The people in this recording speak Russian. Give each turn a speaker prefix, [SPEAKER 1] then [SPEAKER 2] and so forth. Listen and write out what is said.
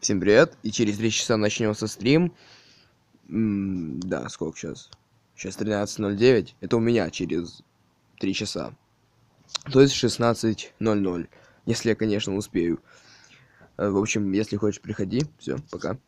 [SPEAKER 1] Всем привет, и через 3 часа начнется стрим. М да, сколько сейчас? Сейчас 13.09, это у меня через 3 часа. То есть 16.00, если я, конечно, успею. Э, в общем, если хочешь, приходи. Все, пока.